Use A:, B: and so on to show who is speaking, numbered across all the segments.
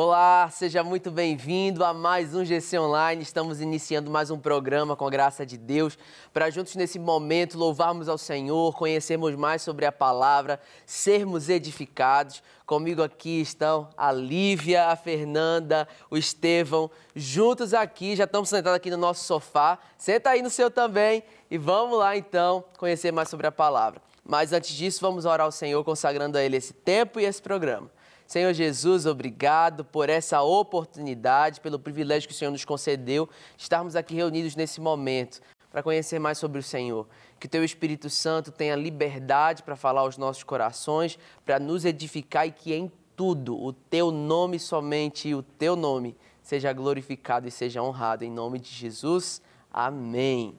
A: Olá, seja muito bem-vindo a mais um GC Online. Estamos iniciando mais um programa com a graça de Deus, para juntos nesse momento louvarmos ao Senhor, conhecermos mais sobre a palavra, sermos edificados. Comigo aqui estão a Lívia, a Fernanda, o Estevão, juntos aqui, já estamos sentados aqui no nosso sofá. Senta aí no seu também e vamos lá então conhecer mais sobre a palavra. Mas antes disso, vamos orar ao Senhor, consagrando a Ele esse tempo e esse programa. Senhor Jesus, obrigado por essa oportunidade, pelo privilégio que o Senhor nos concedeu de estarmos aqui reunidos nesse momento para conhecer mais sobre o Senhor. Que o Teu Espírito Santo tenha liberdade para falar aos nossos corações, para nos edificar e que em tudo o Teu nome somente, o Teu nome seja glorificado e seja honrado. Em nome de Jesus, amém.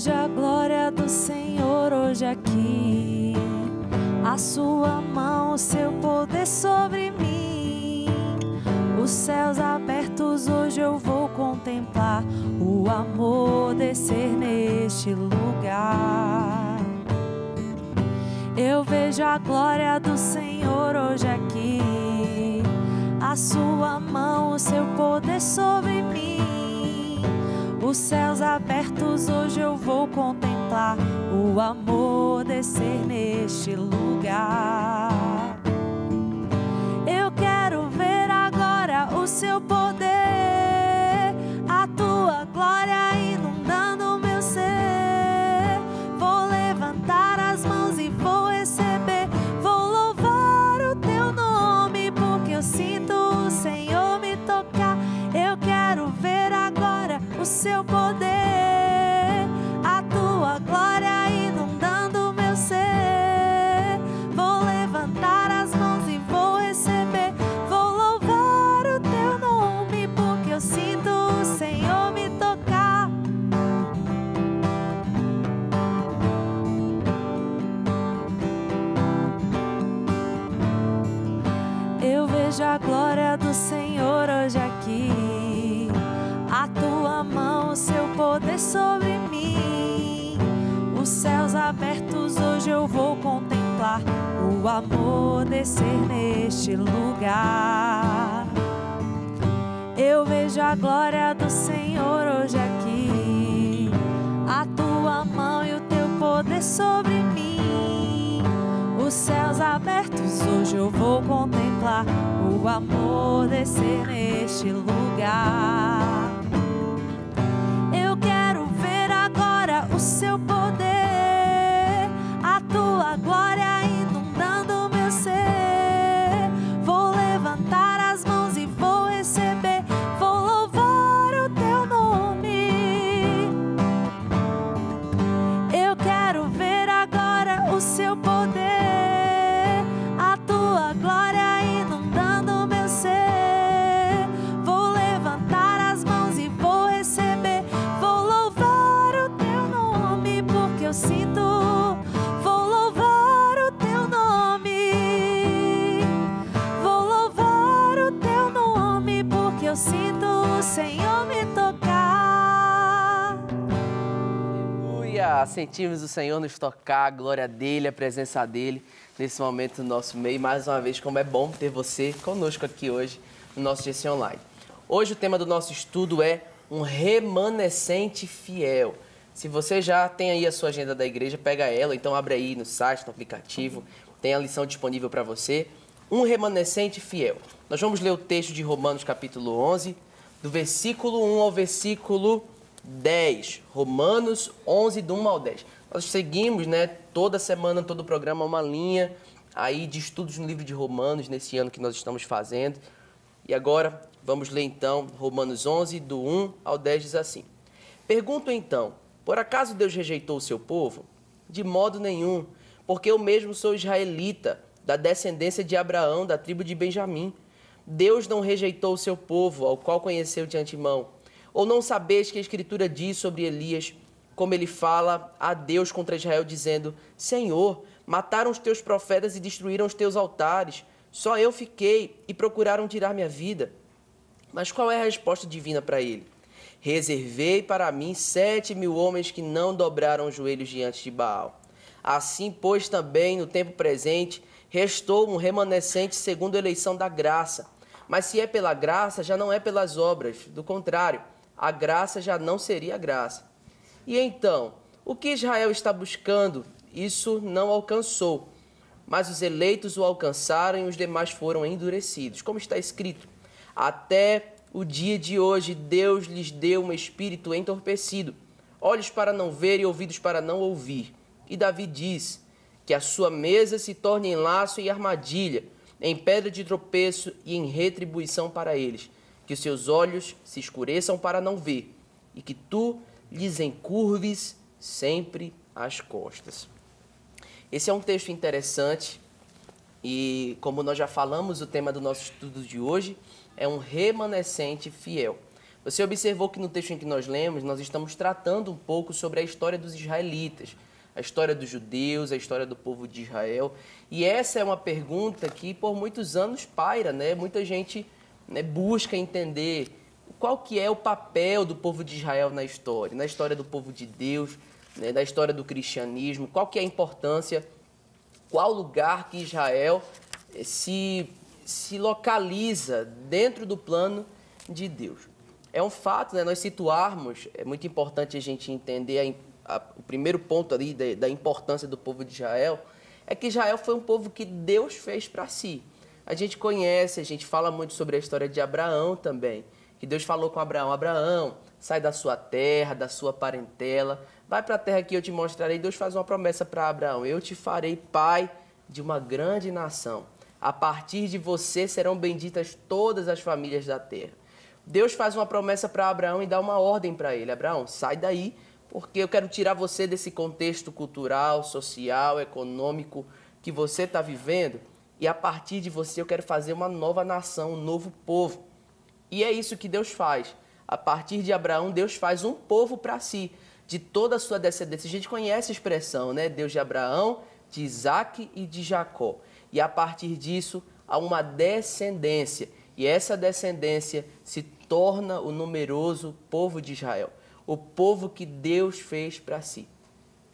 B: Vejo a glória do Senhor hoje aqui. A sua mão, o seu poder sobre mim. Os céus abertos hoje eu vou contemplar o amor descer neste lugar. Eu vejo a glória do Senhor hoje aqui. A sua mão, o seu poder sobre mim os céus abertos hoje eu vou contemplar o amor descer neste lugar. neste lugar. Eu vejo a glória do Senhor hoje aqui, a tua mão e o teu poder sobre mim. Os céus abertos hoje eu vou contemplar o amor descer neste lugar. Eu quero ver agora o seu poder, a tua glória eu sinto. Vou louvar o teu nome, vou louvar o teu nome, porque eu sinto o Senhor me tocar.
A: Aleluia! Sentimos o Senhor nos tocar, a glória dele, a presença dele nesse momento no nosso meio. Mais uma vez, como é bom ter você conosco aqui hoje no nosso GC Online. Hoje o tema do nosso estudo é um remanescente fiel. Se você já tem aí a sua agenda da igreja, pega ela, então abre aí no site, no aplicativo, tem a lição disponível para você. Um remanescente fiel. Nós vamos ler o texto de Romanos capítulo 11, do versículo 1 ao versículo 10. Romanos 11, do 1 ao 10. Nós seguimos, né, toda semana, todo o programa, uma linha aí de estudos no livro de Romanos, nesse ano que nós estamos fazendo. E agora, vamos ler então Romanos 11, do 1 ao 10, diz assim. Pergunto então... Por acaso Deus rejeitou o seu povo? De modo nenhum, porque eu mesmo sou israelita, da descendência de Abraão, da tribo de Benjamim. Deus não rejeitou o seu povo, ao qual conheceu de antemão. Ou não sabeis que a Escritura diz sobre Elias, como ele fala a Deus contra Israel, dizendo: Senhor, mataram os teus profetas e destruíram os teus altares. Só eu fiquei e procuraram tirar minha vida. Mas qual é a resposta divina para ele? Reservei para mim sete mil homens que não dobraram os joelhos diante de Baal. Assim, pois, também no tempo presente, restou um remanescente segundo a eleição da graça. Mas se é pela graça, já não é pelas obras. Do contrário, a graça já não seria graça. E então, o que Israel está buscando, isso não alcançou. Mas os eleitos o alcançaram e os demais foram endurecidos, como está escrito. Até o dia de hoje Deus lhes deu um espírito entorpecido, olhos para não ver e ouvidos para não ouvir. E Davi diz: Que a sua mesa se torne em laço e armadilha, em pedra de tropeço e em retribuição para eles. Que os seus olhos se escureçam para não ver, e que tu lhes encurves sempre as costas. Esse é um texto interessante, e como nós já falamos, o tema do nosso estudo de hoje é um remanescente fiel. Você observou que no texto em que nós lemos, nós estamos tratando um pouco sobre a história dos israelitas, a história dos judeus, a história do povo de Israel. E essa é uma pergunta que por muitos anos paira, né? Muita gente né, busca entender qual que é o papel do povo de Israel na história, na história do povo de Deus, né, na história do cristianismo, qual que é a importância, qual lugar que Israel eh, se se localiza dentro do plano de Deus. É um fato, né? Nós situarmos, é muito importante a gente entender a, a, o primeiro ponto ali da, da importância do povo de Israel, é que Israel foi um povo que Deus fez para si. A gente conhece, a gente fala muito sobre a história de Abraão também, que Deus falou com Abraão, Abraão, sai da sua terra, da sua parentela, vai para a terra que eu te mostrarei. Deus faz uma promessa para Abraão, eu te farei pai de uma grande nação. A partir de você serão benditas todas as famílias da terra. Deus faz uma promessa para Abraão e dá uma ordem para ele: Abraão, sai daí, porque eu quero tirar você desse contexto cultural, social, econômico que você está vivendo, e a partir de você eu quero fazer uma nova nação, um novo povo. E é isso que Deus faz. A partir de Abraão, Deus faz um povo para si, de toda a sua descendência. A gente conhece a expressão, né? Deus de Abraão, de Isaac e de Jacó e a partir disso há uma descendência. E essa descendência se torna o numeroso povo de Israel, o povo que Deus fez para si.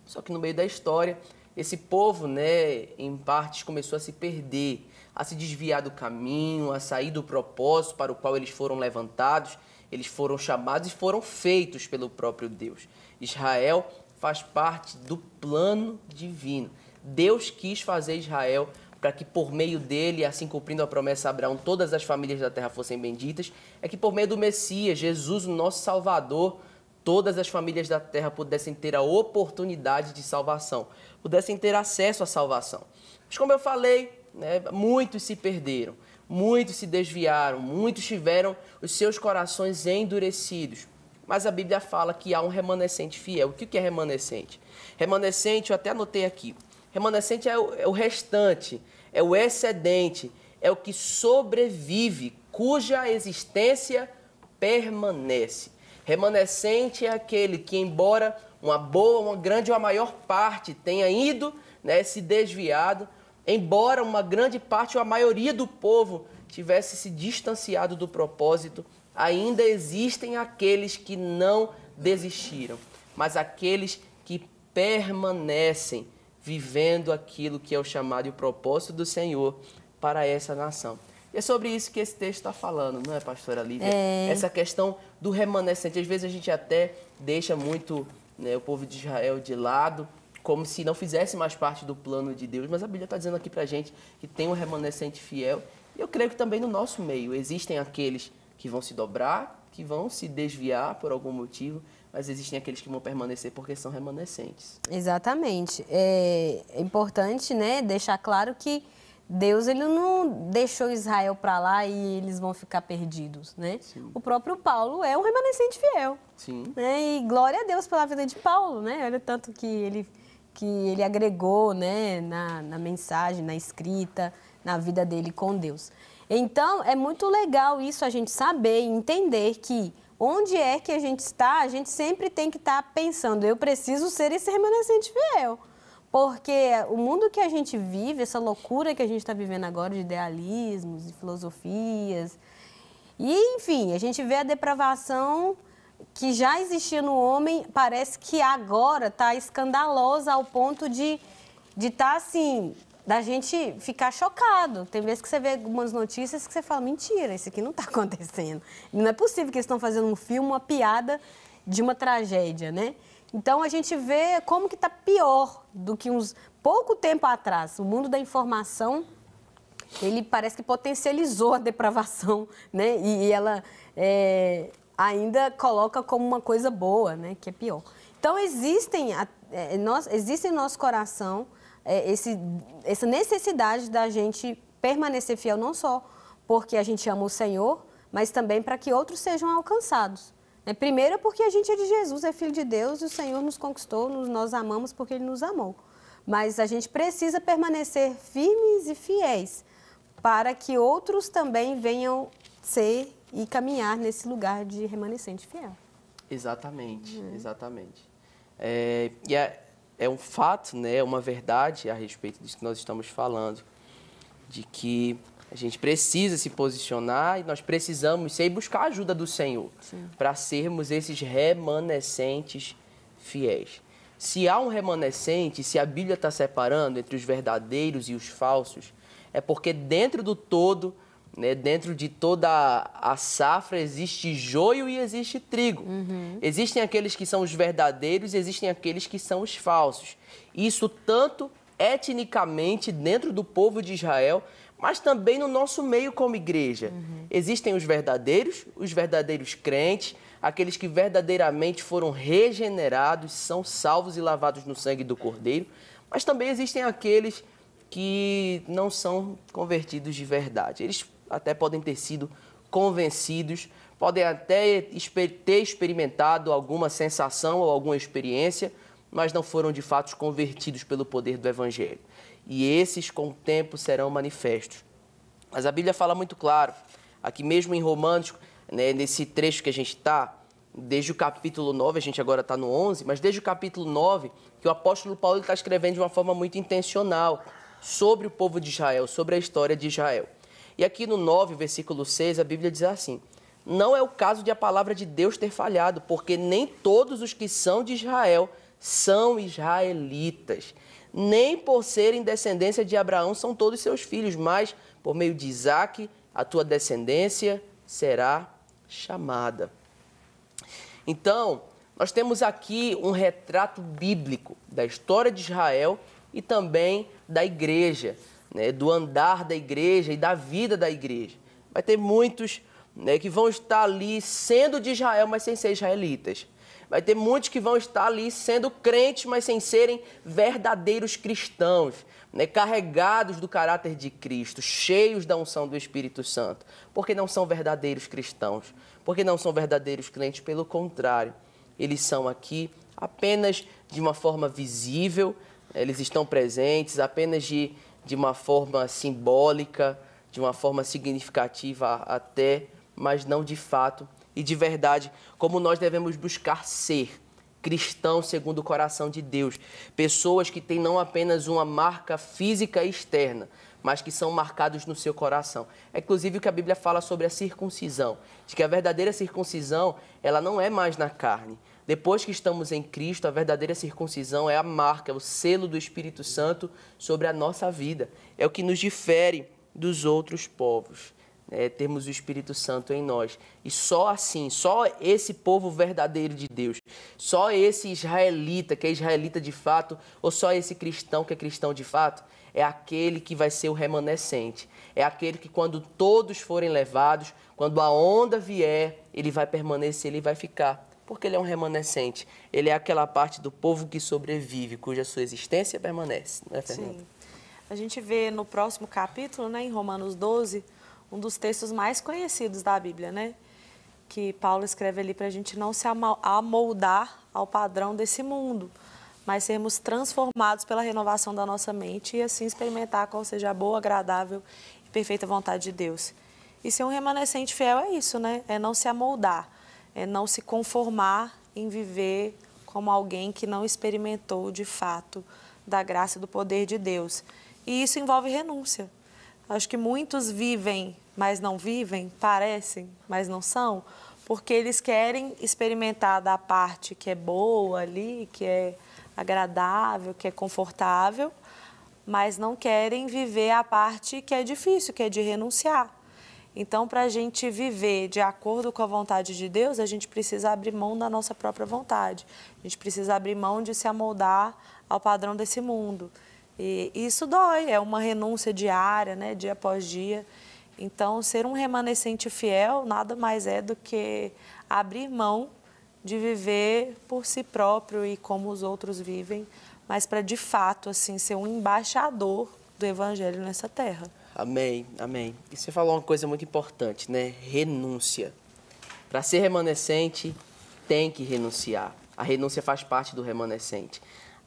A: Só que no meio da história, esse povo, né, em partes começou a se perder, a se desviar do caminho, a sair do propósito para o qual eles foram levantados, eles foram chamados e foram feitos pelo próprio Deus. Israel faz parte do plano divino. Deus quis fazer Israel para que por meio dele, assim cumprindo a promessa a Abraão, todas as famílias da terra fossem benditas, é que por meio do Messias, Jesus, o nosso Salvador, todas as famílias da terra pudessem ter a oportunidade de salvação, pudessem ter acesso à salvação. Mas como eu falei, né, muitos se perderam, muitos se desviaram, muitos tiveram os seus corações endurecidos. Mas a Bíblia fala que há um remanescente fiel. O que é remanescente? Remanescente, eu até anotei aqui, Remanescente é o, é o restante, é o excedente, é o que sobrevive, cuja existência permanece. Remanescente é aquele que, embora uma boa, uma grande ou a maior parte tenha ido, né, se desviado, embora uma grande parte ou a maioria do povo tivesse se distanciado do propósito, ainda existem aqueles que não desistiram, mas aqueles que permanecem, vivendo aquilo que é o chamado e o propósito do Senhor para essa nação. E é sobre isso que esse texto está falando, não é, pastora Lívia? É. Essa questão do remanescente. Às vezes a gente até deixa muito né, o povo de Israel de lado, como se não fizesse mais parte do plano de Deus, mas a Bíblia está dizendo aqui para a gente que tem um remanescente fiel. E eu creio que também no nosso meio existem aqueles que vão se dobrar, que vão se desviar por algum motivo, mas existem aqueles que vão permanecer porque são remanescentes.
C: Exatamente. É, é importante né, deixar claro que Deus ele não deixou Israel para lá e eles vão ficar perdidos, né? Sim. O próprio Paulo é um remanescente fiel. Sim. Né? E glória a Deus pela vida de Paulo, né? Olha tanto que ele que ele agregou, né, na, na mensagem, na escrita, na vida dele com Deus. Então, é muito legal isso a gente saber e entender que onde é que a gente está, a gente sempre tem que estar tá pensando, eu preciso ser esse remanescente fiel. Porque o mundo que a gente vive, essa loucura que a gente está vivendo agora de idealismos, de filosofias, e enfim, a gente vê a depravação que já existia no homem, parece que agora está escandalosa ao ponto de estar de tá, assim, da gente ficar chocado. Tem vezes que você vê algumas notícias que você fala, mentira, isso aqui não está acontecendo. Não é possível que eles estão fazendo um filme, uma piada de uma tragédia, né? Então a gente vê como que está pior do que uns pouco tempo atrás. O mundo da informação ele parece que potencializou a depravação, né? E, ela é, ainda coloca como uma coisa boa, né? Que é pior. Então existem, é, nós, existe em nosso coração é, esse, essa necessidade da gente permanecer fiel, não só porque a gente ama o Senhor, mas também para que outros sejam alcançados. Né? primeiro, é porque a gente é de Jesus, é filho de Deus e o Senhor nos conquistou, nos, nós amamos porque Ele nos amou. Mas a gente precisa permanecer firmes e fiéis para que outros também venham ser e caminhar nesse lugar de remanescente fiel.
A: Exatamente, uhum. exatamente. É, e a, é, é um fato, né, é uma verdade a respeito disso que nós estamos falando, de que a gente precisa se posicionar e nós precisamos ser e buscar a ajuda do Senhor para sermos esses remanescentes fiéis. Se há um remanescente, se a Bíblia está separando entre os verdadeiros e os falsos, é porque dentro do todo né, dentro de toda a safra existe joio e existe trigo. Uhum. Existem aqueles que são os verdadeiros e existem aqueles que são os falsos. Isso tanto etnicamente dentro do povo de Israel, mas também no nosso meio como igreja. Uhum. Existem os verdadeiros, os verdadeiros crentes, aqueles que verdadeiramente foram regenerados, são salvos e lavados no sangue do Cordeiro, mas também existem aqueles que não são convertidos de verdade. Eles até podem ter sido convencidos, podem até ter experimentado alguma sensação ou alguma experiência, mas não foram de fato convertidos pelo poder do Evangelho. E esses, com o tempo, serão manifestos. Mas a Bíblia fala muito claro, aqui mesmo em Romanos, né, nesse trecho que a gente está, desde o capítulo 9, a gente agora está no 11, mas desde o capítulo 9, que o apóstolo Paulo está escrevendo de uma forma muito intencional sobre o povo de Israel, sobre a história de Israel. E aqui no 9, versículo 6, a Bíblia diz assim: Não é o caso de a palavra de Deus ter falhado, porque nem todos os que são de Israel são israelitas. Nem por serem descendência de Abraão são todos seus filhos, mas por meio de Isaac a tua descendência será chamada. Então, nós temos aqui um retrato bíblico da história de Israel e também da igreja né, do andar da igreja e da vida da igreja. Vai ter muitos né, que vão estar ali sendo de Israel, mas sem ser israelitas. Vai ter muitos que vão estar ali sendo crentes, mas sem serem verdadeiros cristãos, né, carregados do caráter de Cristo, cheios da unção do Espírito Santo, porque não são verdadeiros cristãos, porque não são verdadeiros crentes, pelo contrário, eles são aqui apenas de uma forma visível, eles estão presentes apenas de de uma forma simbólica, de uma forma significativa até, mas não de fato e de verdade, como nós devemos buscar ser cristão segundo o coração de Deus, pessoas que têm não apenas uma marca física externa, mas que são marcados no seu coração. É inclusive o que a Bíblia fala sobre a circuncisão, de que a verdadeira circuncisão, ela não é mais na carne, depois que estamos em Cristo, a verdadeira circuncisão é a marca, é o selo do Espírito Santo sobre a nossa vida. É o que nos difere dos outros povos. É, né? termos o Espírito Santo em nós. E só assim, só esse povo verdadeiro de Deus, só esse israelita que é israelita de fato, ou só esse cristão que é cristão de fato, é aquele que vai ser o remanescente. É aquele que, quando todos forem levados, quando a onda vier, ele vai permanecer, ele vai ficar porque ele é um remanescente. Ele é aquela parte do povo que sobrevive, cuja sua existência permanece, não é, Fernanda? Sim.
D: A gente vê no próximo capítulo, né, em Romanos 12, um dos textos mais conhecidos da Bíblia, né? Que Paulo escreve ali para a gente não se amoldar ao padrão desse mundo, mas sermos transformados pela renovação da nossa mente e assim experimentar qual seja a boa, agradável e perfeita vontade de Deus. E ser um remanescente fiel é isso, né? É não se amoldar é, não se conformar em viver como alguém que não experimentou de fato da graça e do poder de Deus. E isso envolve renúncia. Acho que muitos vivem, mas não vivem, parecem, mas não são, porque eles querem experimentar da parte que é boa ali, que é agradável, que é confortável, mas não querem viver a parte que é difícil, que é de renunciar. Então, para a gente viver de acordo com a vontade de Deus, a gente precisa abrir mão da nossa própria vontade. A gente precisa abrir mão de se amoldar ao padrão desse mundo. E isso dói, é uma renúncia diária, né, dia após dia. Então, ser um remanescente fiel nada mais é do que abrir mão de viver por si próprio e como os outros vivem, mas para de fato assim ser um embaixador do evangelho nessa terra.
A: Amém, amém. E você falou uma coisa muito importante, né? Renúncia. Para ser remanescente, tem que renunciar. A renúncia faz parte do remanescente.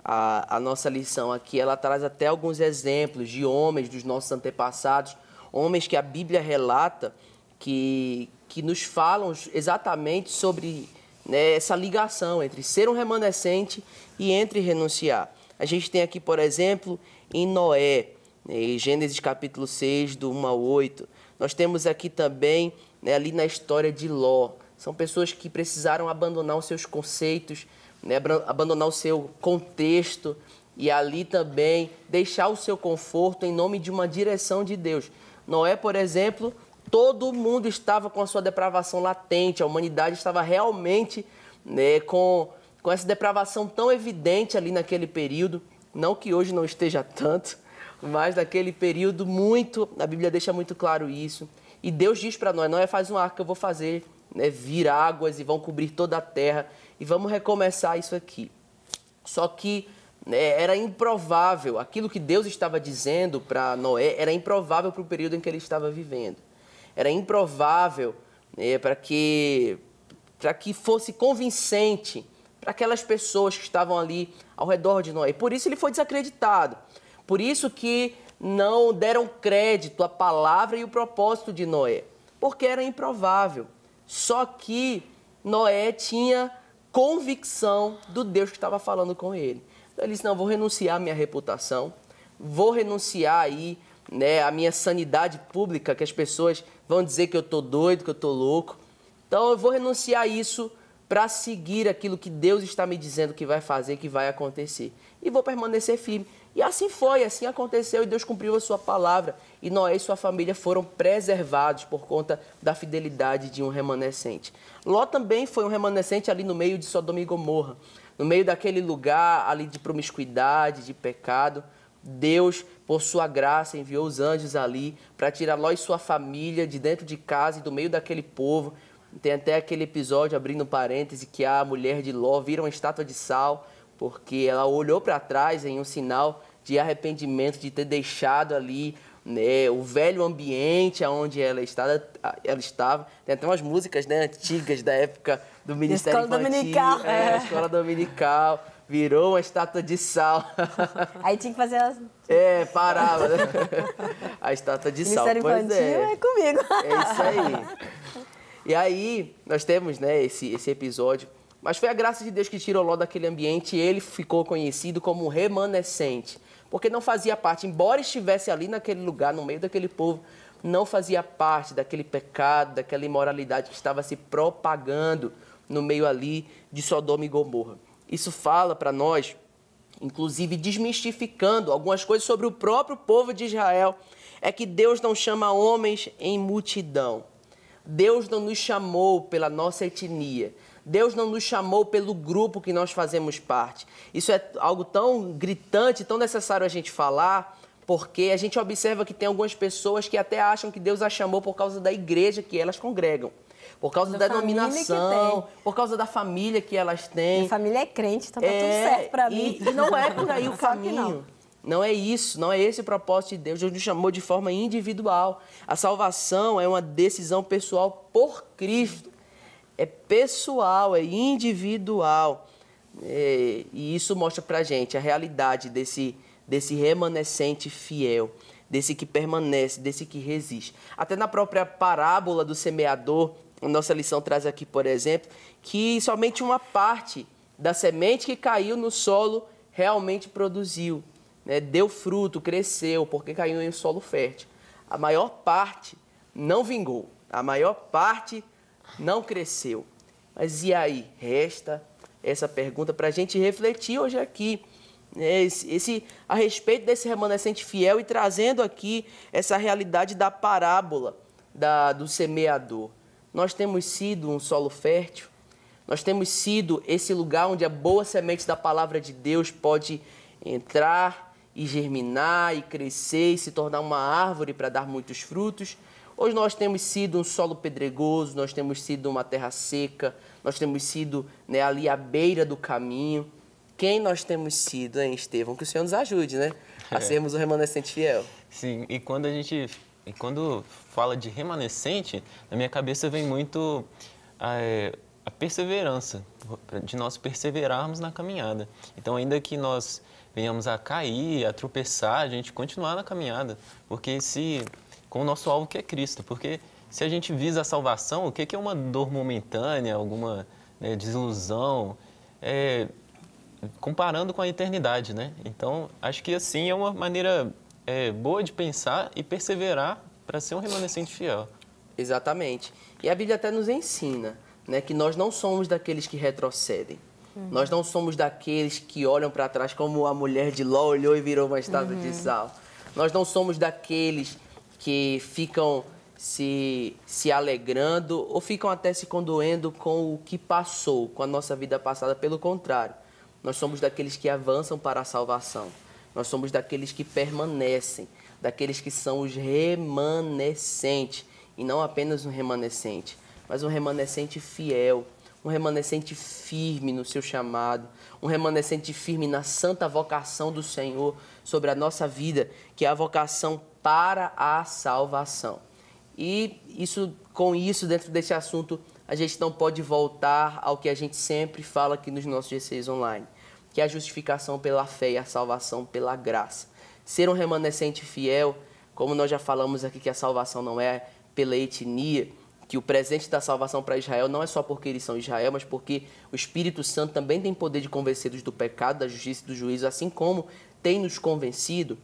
A: A, a, nossa lição aqui, ela traz até alguns exemplos de homens dos nossos antepassados, homens que a Bíblia relata que, que nos falam exatamente sobre né, essa ligação entre ser um remanescente e entre renunciar. A gente tem aqui, por exemplo, em Noé. Né, Gênesis capítulo 6, do 1 ao 8. Nós temos aqui também, né, ali na história de Ló, são pessoas que precisaram abandonar os seus conceitos, né, abandonar o seu contexto e ali também deixar o seu conforto em nome de uma direção de Deus. Noé, por exemplo, todo mundo estava com a sua depravação latente, a humanidade estava realmente né, com, com essa depravação tão evidente ali naquele período. Não que hoje não esteja tanto, mas naquele período muito, a Bíblia deixa muito claro isso. E Deus diz para nós, não é faz um arco que eu vou fazer né, vir águas e vão cobrir toda a terra e vamos recomeçar isso aqui. Só que né, era improvável, aquilo que Deus estava dizendo para Noé era improvável para o período em que ele estava vivendo. Era improvável né, para que para que fosse convincente para aquelas pessoas que estavam ali ao redor de Noé. Por isso ele foi desacreditado. Por isso que não deram crédito à palavra e o propósito de Noé, porque era improvável. Só que Noé tinha convicção do Deus que estava falando com ele. Então ele disse: "Não, vou renunciar à minha reputação, vou renunciar aí, né, à minha sanidade pública, que as pessoas vão dizer que eu tô doido, que eu tô louco. Então eu vou renunciar a isso para seguir aquilo que Deus está me dizendo que vai fazer, que vai acontecer. E vou permanecer firme. E assim foi, assim aconteceu e Deus cumpriu a sua palavra. E Noé e sua família foram preservados por conta da fidelidade de um remanescente. Ló também foi um remanescente ali no meio de Sodoma e Gomorra, no meio daquele lugar ali de promiscuidade, de pecado. Deus, por sua graça, enviou os anjos ali para tirar Ló e sua família de dentro de casa e do meio daquele povo. Tem até aquele episódio, abrindo parêntese, que a mulher de Ló vira uma estátua de sal, porque ela olhou para trás em um sinal de arrependimento de ter deixado ali né, o velho ambiente onde ela, estava, ela estava. Tem até umas músicas né, antigas da época do Ministério Escola Dominical. É, é. Escola Dominical. Virou uma estátua de sal.
C: Aí tinha que fazer as...
A: É, parava. Né? A estátua de sal. Ministério é. Infantil é. é
C: comigo. É isso aí.
A: E aí, nós temos né, esse, esse episódio mas foi a graça de Deus que tirou Ló daquele ambiente e ele ficou conhecido como remanescente, porque não fazia parte, embora estivesse ali naquele lugar, no meio daquele povo, não fazia parte daquele pecado, daquela imoralidade que estava se propagando no meio ali de Sodoma e Gomorra. Isso fala para nós, inclusive desmistificando algumas coisas sobre o próprio povo de Israel, é que Deus não chama homens em multidão. Deus não nos chamou pela nossa etnia. Deus não nos chamou pelo grupo que nós fazemos parte. Isso é algo tão gritante, tão necessário a gente falar, porque a gente observa que tem algumas pessoas que até acham que Deus as chamou por causa da igreja que elas congregam. Por causa da, da denominação, por causa da família que elas têm. Minha
C: família é crente, então tá é, tudo certo para mim. E, e não é por aí o caminho.
A: Não é isso, não é esse o propósito de Deus. Deus nos chamou de forma individual. A salvação é uma decisão pessoal por Cristo é pessoal, é individual. É, e isso mostra para gente a realidade desse, desse remanescente fiel, desse que permanece, desse que resiste. Até na própria parábola do semeador, nossa lição traz aqui, por exemplo, que somente uma parte da semente que caiu no solo realmente produziu, né? deu fruto, cresceu, porque caiu em um solo fértil. A maior parte não vingou, a maior parte não cresceu. Mas e aí? Resta essa pergunta para a gente refletir hoje aqui. Né? Esse, esse, a respeito desse remanescente fiel e trazendo aqui essa realidade da parábola da, do semeador. Nós temos sido um solo fértil, nós temos sido esse lugar onde a boa semente da palavra de Deus pode entrar e germinar e crescer e se tornar uma árvore para dar muitos frutos. Hoje nós temos sido um solo pedregoso, nós temos sido uma terra seca, nós temos sido né, ali à beira do caminho. Quem nós temos sido, hein, Estevão? Que o Senhor nos ajude, né? A é. sermos o remanescente fiel. Sim, e quando a gente e quando fala de remanescente, na minha cabeça vem muito a, eh, a, perseverança, de nós perseverarmos na caminhada. Então, ainda que nós venhamos a cair, a tropeçar, a gente continuar na caminhada, porque se com o nosso alvo que é Cristo. Porque se a gente visa a salvação, o que é uma dor momentânea, alguma né, desilusão? É, comparando com a eternidade, né? Então, acho que assim é uma maneira é, boa de pensar e perseverar para ser um remanescente fiel. Exatamente. E a Bíblia até nos ensina né, que nós não somos daqueles que retrocedem. Uhum. Nós não somos daqueles que olham para trás como a mulher de Ló olhou e virou uma estátua uhum. de sal. Nós não somos daqueles que ficam se, se alegrando ou ficam até se condoendo com o que passou, com a nossa vida passada. Pelo contrário, nós somos daqueles que avançam para a salvação. Nós somos daqueles que permanecem, daqueles que são os remanescentes, e não apenas um remanescente, mas um remanescente fiel, um remanescente firme no seu chamado, um remanescente firme na santa vocação do Senhor sobre a nossa vida, que é a vocação para a salvação. E isso, com isso, dentro desse assunto, a gente não pode voltar ao que a gente sempre fala aqui nos nossos GCs online, que é a justificação pela fé e a salvação pela graça. Ser um remanescente fiel, como nós já falamos aqui que a salvação não é pela etnia, que o presente da salvação para Israel não é só porque eles são Israel, mas porque o Espírito Santo também tem poder de convencê-los do pecado, da justiça e do juízo, assim como tem nos convencido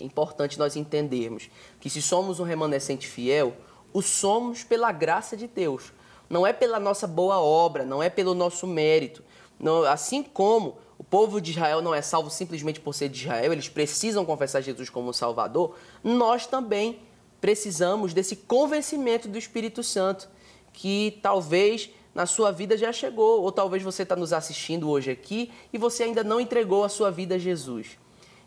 A: é importante nós entendermos que se somos um remanescente fiel, o somos pela graça de Deus. Não é pela nossa boa obra, não é pelo nosso mérito. Não, assim como o povo de Israel não é salvo simplesmente por ser de Israel, eles precisam confessar Jesus como Salvador, nós também precisamos desse convencimento do Espírito Santo, que talvez na sua vida já chegou, ou talvez você está nos assistindo hoje aqui e você ainda não entregou a sua vida a Jesus.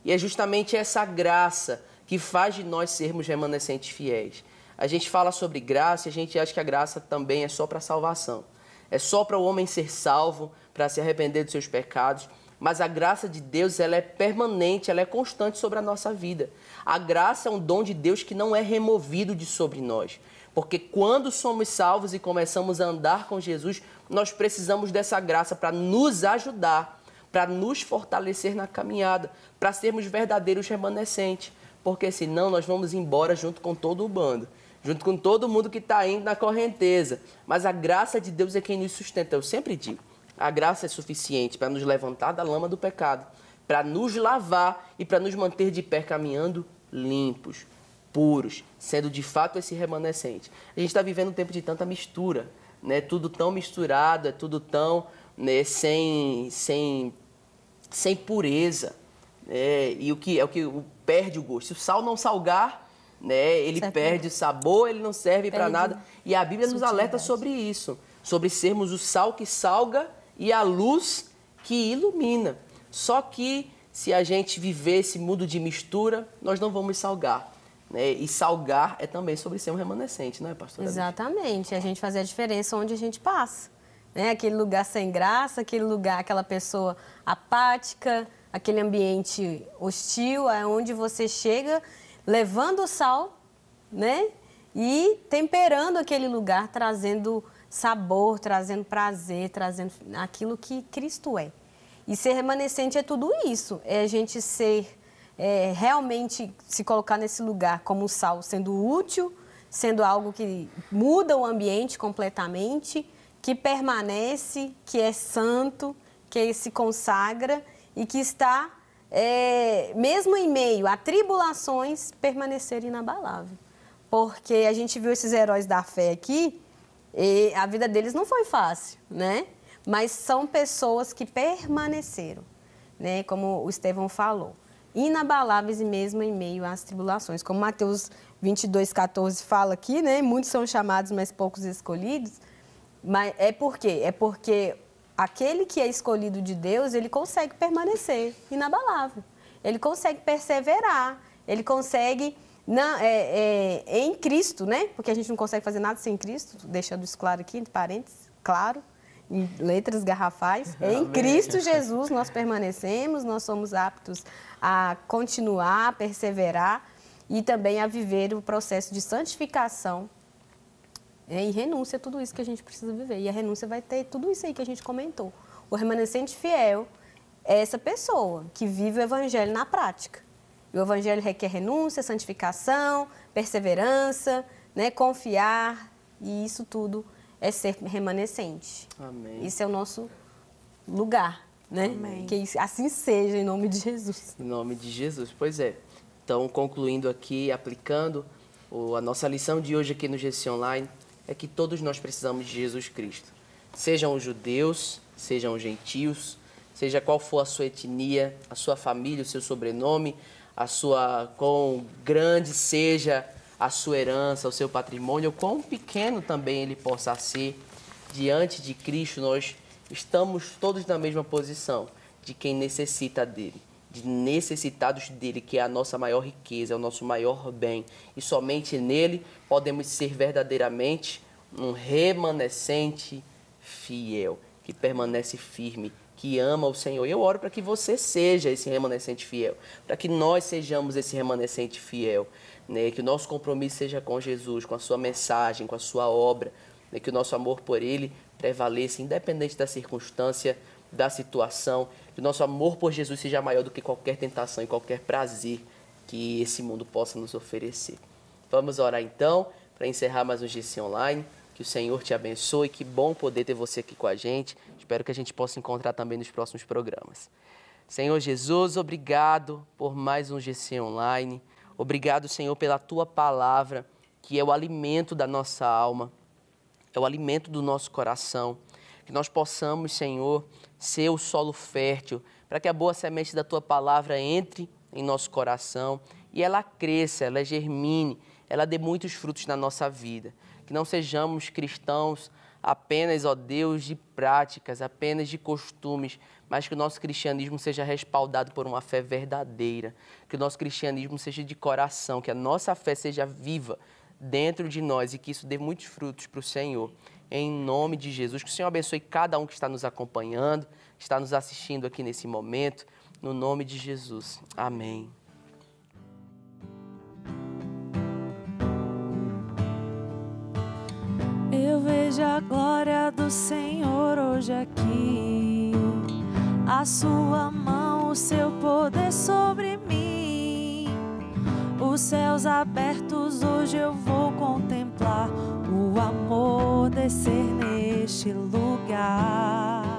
A: E é justamente essa graça que faz de nós sermos remanescentes fiéis. A gente fala sobre graça e a gente acha que a graça também é só para salvação. É só para o homem ser salvo, para se arrepender dos seus pecados. Mas a graça de Deus ela é permanente, ela é constante sobre a nossa vida. A graça é um dom de Deus que não é removido de sobre nós. Porque quando somos salvos e começamos a andar com Jesus, nós precisamos dessa graça para nos ajudar para nos fortalecer na caminhada, para sermos verdadeiros remanescentes, porque senão nós vamos embora junto com todo o bando, junto com todo mundo que está indo na correnteza. Mas a graça de Deus é quem nos sustenta. Eu sempre digo, a graça é suficiente para nos levantar da lama do pecado, para nos lavar e para nos manter de pé caminhando limpos, puros, sendo de fato esse remanescente. A gente está vivendo um tempo de tanta mistura, né? Tudo tão misturado, é tudo tão né, sem, sem, sem pureza. Né, e o que é o que perde o gosto. Se o sal não salgar, né, ele certo. perde o sabor, ele não serve para nada. E a Bíblia nos alerta sobre isso, sobre sermos o sal que salga e a luz que ilumina. Só que se a gente viver esse mundo de mistura, nós não vamos salgar. Né? E salgar é também sobre ser um remanescente, não é, pastor?
C: Exatamente. A gente fazer a diferença onde a gente passa. Né? Aquele lugar sem graça, aquele lugar, aquela pessoa apática, aquele ambiente hostil, é onde você chega levando o sal, né? E temperando aquele lugar, trazendo sabor, trazendo prazer, trazendo aquilo que Cristo é. E ser remanescente é tudo isso. É a gente ser é, realmente se colocar nesse lugar como sal, sendo útil, sendo algo que muda o ambiente completamente que permanece, que é santo, que se consagra e que está, é, mesmo em meio a tribulações, permanecer inabalável. Porque a gente viu esses heróis da fé aqui, e a vida deles não foi fácil, né? Mas são pessoas que permaneceram, né? Como o Estevão falou, inabaláveis e mesmo em meio às tribulações. Como Mateus 22, 14 fala aqui, né? Muitos são chamados, mas poucos escolhidos. Mas é por quê? É porque aquele que é escolhido de Deus, ele consegue permanecer inabalável. Ele consegue perseverar. Ele consegue. não é, é, em Cristo, né? Porque a gente não consegue fazer nada sem Cristo, deixando isso claro aqui, entre parênteses, claro, em letras garrafais. Amém. Em Cristo Jesus nós permanecemos, nós somos aptos a continuar, a perseverar e também a viver o processo de santificação é, e renúncia é tudo isso que a gente precisa viver. E a renúncia vai ter tudo isso aí que a gente comentou. O remanescente fiel é essa pessoa que vive o evangelho na prática. E o evangelho requer renúncia, santificação, perseverança, né, confiar, e isso tudo é ser remanescente.
A: Amém. Isso é o
C: nosso lugar,
A: né? Amém. Que
C: assim seja em
A: nome de Jesus. Em nome de Jesus, pois é. Então, concluindo aqui, aplicando a nossa lição de hoje aqui no GC Online, é que todos nós precisamos de Jesus Cristo. Sejam os judeus, sejam os gentios, seja qual for a sua etnia, a sua família, o seu sobrenome, a sua quão grande seja a sua herança, o seu patrimônio, quão pequeno também ele possa ser, diante de Cristo nós estamos todos na mesma posição de quem necessita dele de necessitados dele, que é a nossa maior riqueza, é o nosso maior bem. E somente nele podemos ser verdadeiramente um remanescente fiel, que permanece firme, que ama o Senhor. E eu oro para que você seja esse remanescente fiel, para que nós sejamos esse remanescente fiel, né? que o nosso compromisso seja com Jesus, com a sua mensagem, com a sua obra, né? que o nosso amor por ele prevaleça, independente da circunstância da situação, que o nosso amor por Jesus seja maior do que qualquer tentação e qualquer prazer que esse mundo possa nos oferecer. Vamos orar então para encerrar mais um GC Online. Que o Senhor te abençoe, que bom poder ter você aqui com a gente. Espero que a gente possa encontrar também nos próximos programas. Senhor Jesus, obrigado por mais um GC Online. Obrigado, Senhor, pela tua palavra, que é o alimento da nossa alma, é o alimento do nosso coração. Que nós possamos, Senhor, ser o solo fértil, para que a boa semente da tua palavra entre em nosso coração e ela cresça, ela germine, ela dê muitos frutos na nossa vida. Que não sejamos cristãos apenas, ó Deus, de práticas, apenas de costumes, mas que o nosso cristianismo seja respaldado por uma fé verdadeira, que o nosso cristianismo seja de coração, que a nossa fé seja viva dentro de nós e que isso dê muitos frutos para o Senhor em nome de Jesus. Que o Senhor abençoe cada um que está nos acompanhando, que está nos assistindo aqui nesse momento, no nome de Jesus. Amém.
B: Eu vejo a glória do Senhor hoje aqui, a sua mão, o seu poder sobre mim, os céus abertos hoje eu vou contemplar o amor descer neste lugar.